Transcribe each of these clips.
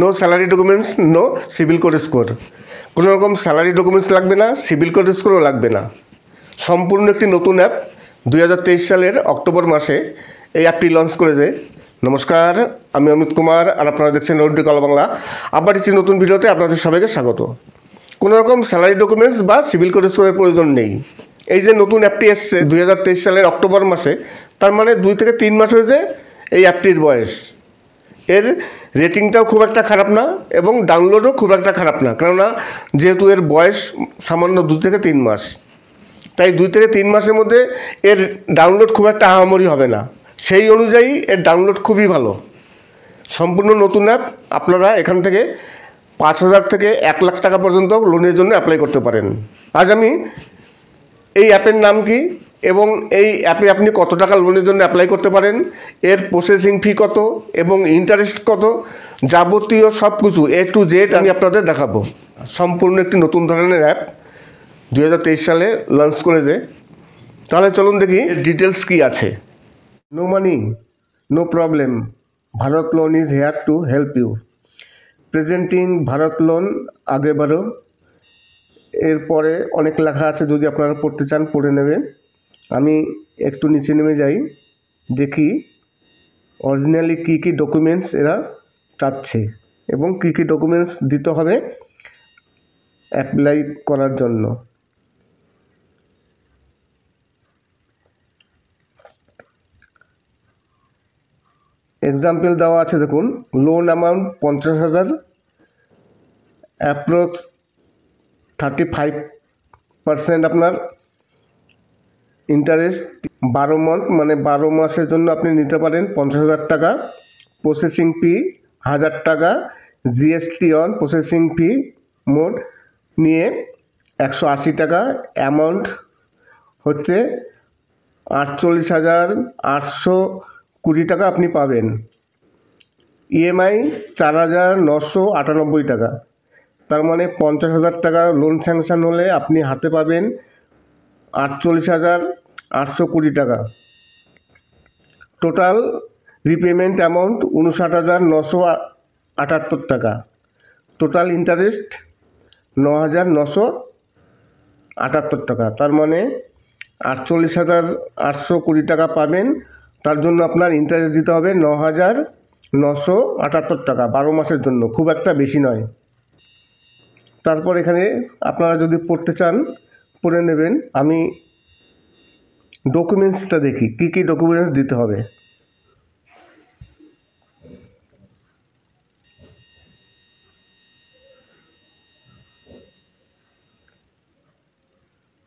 no salary documents no CIBIL code score কোনো রকম salary documents লাগবে না সিভিল কোড স্কোরও লাগবে না সম্পূর্ণ একটি নতুন অ্যাপ দু সালের অক্টোবর মাসে এই অ্যাপটি লঞ্চ করেছে নমস্কার আমি অমিত কুমার আর আপনারা দেখছেন রোডি কলা বাংলা আবার একটি নতুন ভিডিওতে আপনাদের সবাইকে স্বাগত কোনো রকম স্যালারি ডকুমেন্টস বা সিভিল কোড স্কোরের প্রয়োজন নেই এই যে নতুন অ্যাপটি এসছে দু সালের অক্টোবর মাসে তার মানে দুই থেকে তিন মাস হয়েছে এই অ্যাপটির বয়স এর রেটিংটাও খুব একটা খারাপ না এবং ডাউনলোডও খুব একটা খারাপ না কেননা যেহেতু এর বয়স সামান্য দু থেকে তিন মাস তাই দুই থেকে তিন মাসের মধ্যে এর ডাউনলোড খুব একটা আহামরি হবে না সেই অনুযায়ী এর ডাউনলোড খুবই ভালো সম্পূর্ণ নতুন অ্যাপ আপনারা এখান থেকে পাঁচ হাজার থেকে এক লাখ টাকা পর্যন্ত লোনের জন্য অ্যাপ্লাই করতে পারেন আজ আমি এই অ্যাপের নাম কি এবং এই অ্যাপে আপনি কত টাকা লোনের জন্য অ্যাপ্লাই করতে পারেন এর প্রসেসিং ফি কত এবং ইন্টারেস্ট কত যাবতীয় সব কিছু এ টু জেড আমি আপনাদের দেখাবো সম্পূর্ণ একটি নতুন ধরনের অ্যাপ দু সালে লঞ্চ করেছে তাহলে চলুন দেখি ডিটেলস কি আছে no money no problem Bharat loan is here to help you presenting Bharat loan আগে বারো এরপরে অনেক লেখা আছে যদি আপনারা পড়তে চান পড়ে নেবেন আমি একটু নিচে নেমে যাই দেখি অরিজিনালি কী কী ডকুমেন্টস এরা চাচ্ছে এবং কী কী ডকুমেন্টস দিতে হবে অ্যাপ্লাই করার জন্য এক্সাম্পল দেওয়া আছে দেখুন লোন অ্যামাউন্ট পঞ্চাশ হাজার অ্যাপ্রক্স থার্টি ফাইভ পার্সেন্ট আপনার ইন্টারেস্ট বারো মান্থ মানে বারো মাসের জন্য আপনি নিতে পারেন পঞ্চাশ হাজার টাকা প্রসেসিং ফি হাজার টাকা জিএসটি অন প্রসেসিং ফি মোট নিয়ে একশো আশি টাকা অ্যামাউন্ট হচ্ছে আটচল্লিশ হাজার আটশো কুড়ি টাকা আপনি পাবেন ইএমআই e চার হাজার নশো আটানব্বই টাকা তার মানে পঞ্চাশ হাজার টাকা লোন স্যাংশন হলে আপনি হাতে পাবেন আটচল্লিশ হাজার আটশো কুড়ি টাকা টোটাল রিপেমেন্ট অ্যামাউন্ট উনষাট হাজার নশো আটাত্তর টাকা টোটাল ইন্টারেস্ট ন হাজার নশো আটাত্তর টাকা তার মানে আটচল্লিশ হাজার আটশো কুড়ি টাকা পাবেন তার জন্য আপনার ইন্টারেস্ট দিতে হবে ন হাজার নশো আটাত্তর টাকা বারো মাসের জন্য খুব একটা বেশি নয় তারপর এখানে আপনারা যদি পড়তে চান পড়ে নেবেন আমি ডকুমেন্টসটা দেখি কী কী ডকুমেন্টস দিতে হবে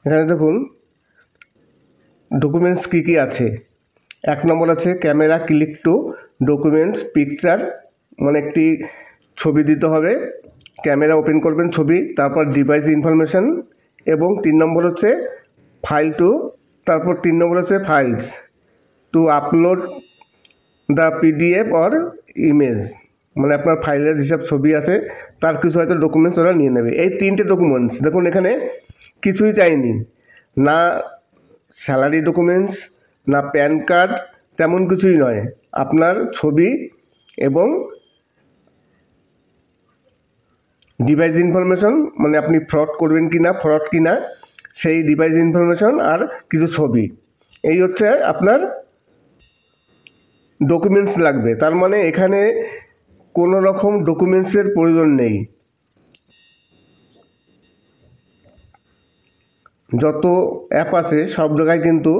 এখানে দেখুন ডকুমেন্টস কী কী আছে এক নম্বর আছে camera click to documents picture মানে একটি ছবি দিতে হবে ক্যামেরা ওপেন করবেন ছবি তারপর ডিভাইস ইনফরমেশান এবং তিন নম্বর হচ্ছে ফাইল টু তারপর তিন নম্বর হচ্ছে files to upload the PDF or image মানে আপনার ফাইলের যেসব ছবি আছে তার কিছু হয়তো ডকুমেন্টস ওরা নিয়ে নেবে এই তিনটে ডকুমেন্টস দেখুন এখানে কিছুই চাইনি না স্যালারি ডকুমেন্টস না প্যান কার্ড তেমন কিছুই নয় আপনার ছবি এবং ডিভাইস ইনফরমেশন মানে আপনি ফ্রড করবেন কি না ফ্রড কি না সেই ডিভাইস ইনফরমেশন আর কিছু ছবি এই হচ্ছে আপনার ডকুমেন্টস লাগবে তার মানে এখানে কোনো রকম ডকুমেন্টসের প্রয়োজন নেই যত অ্যাপ আছে সব জায়গায় কিন্তু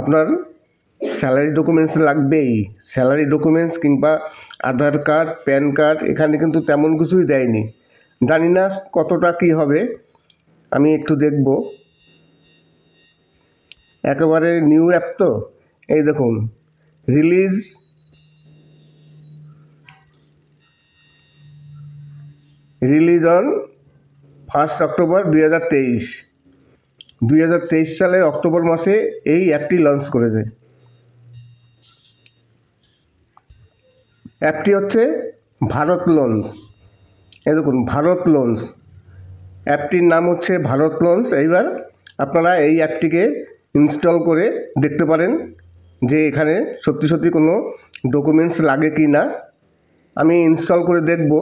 আপনার স্যালারি ডকুমেন্টস লাগবেই স্যালারি ডকুমেন্টস কিংবা আধার কার্ড প্যান কার্ড এখানে কিন্তু তেমন কিছুই দেয়নি জানি না কতটা কি হবে আমি একটু দেখব একেবারে নিউ অ্যাপ তো এই দেখুন release release on first October দুই হাজার তেইশ দুই হাজার তেইশ সালের অক্টোবর মাসে এই অ্যাপটি লঞ্চ করেছে অ্যাপটি হচ্ছে ভারত লঞ্চ এ দেখুন ভারত লঞ্চ অ্যাপটির নাম হচ্ছে ভারত লঞ্চ এইবার আপনারা এই অ্যাপটিকে ইনস্টল করে দেখতে পারেন যে এখানে সত্যি সত্যি কোনো ডকুমেন্টস লাগে কি না আমি ইনস্টল করে দেখবো